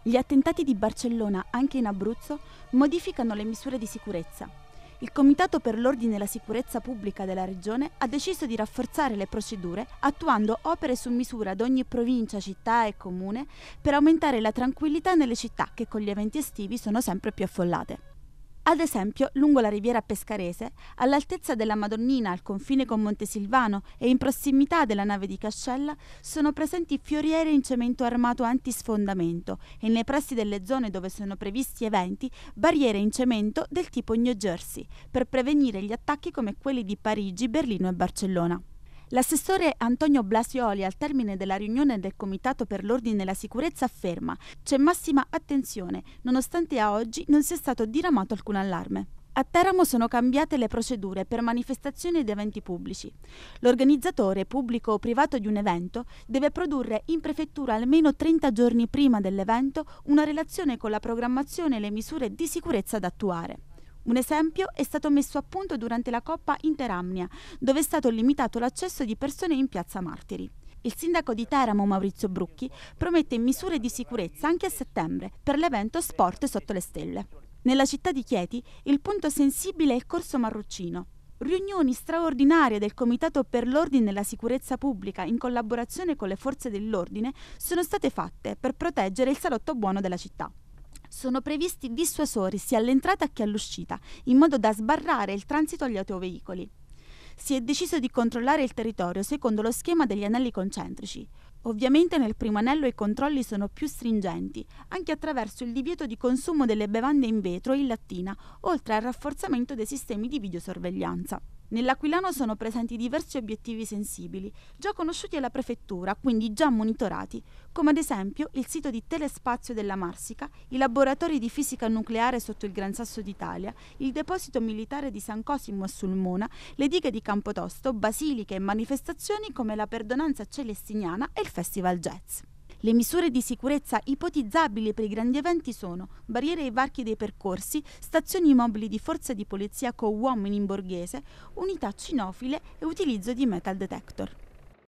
Gli attentati di Barcellona, anche in Abruzzo, modificano le misure di sicurezza. Il Comitato per l'Ordine e la Sicurezza Pubblica della Regione ha deciso di rafforzare le procedure attuando opere su misura ad ogni provincia, città e comune per aumentare la tranquillità nelle città che con gli eventi estivi sono sempre più affollate. Ad esempio, lungo la riviera pescarese, all'altezza della Madonnina al confine con Montesilvano e in prossimità della nave di Cascella, sono presenti fioriere in cemento armato antisfondamento e nei pressi delle zone dove sono previsti eventi, barriere in cemento del tipo New Jersey, per prevenire gli attacchi come quelli di Parigi, Berlino e Barcellona. L'assessore Antonio Blasioli al termine della riunione del Comitato per l'Ordine e la Sicurezza afferma c'è massima attenzione, nonostante a oggi non sia stato diramato alcun allarme. A Teramo sono cambiate le procedure per manifestazioni ed eventi pubblici. L'organizzatore, pubblico o privato di un evento, deve produrre in prefettura almeno 30 giorni prima dell'evento una relazione con la programmazione e le misure di sicurezza da attuare. Un esempio è stato messo a punto durante la Coppa Interamnia, dove è stato limitato l'accesso di persone in piazza Martiri. Il sindaco di Teramo Maurizio Brucchi promette misure di sicurezza anche a settembre per l'evento Sport sotto le stelle. Nella città di Chieti il punto sensibile è il corso Marruccino. Riunioni straordinarie del Comitato per l'Ordine e la Sicurezza Pubblica in collaborazione con le forze dell'ordine sono state fatte per proteggere il salotto buono della città sono previsti dissuasori sia all'entrata che all'uscita, in modo da sbarrare il transito agli autoveicoli. Si è deciso di controllare il territorio secondo lo schema degli anelli concentrici. Ovviamente nel primo anello i controlli sono più stringenti, anche attraverso il divieto di consumo delle bevande in vetro e in lattina, oltre al rafforzamento dei sistemi di videosorveglianza. Nell'Aquilano sono presenti diversi obiettivi sensibili, già conosciuti alla prefettura, quindi già monitorati, come ad esempio il sito di Telespazio della Marsica, i laboratori di fisica nucleare sotto il Gran Sasso d'Italia, il deposito militare di San Cosimo a Sulmona, le dighe di Campotosto, basiliche e manifestazioni come la perdonanza celestiniana e il Festival Jazz. Le misure di sicurezza ipotizzabili per i grandi eventi sono barriere ai varchi dei percorsi, stazioni mobili di forza di polizia con uomini in borghese, unità cinofile e utilizzo di metal detector.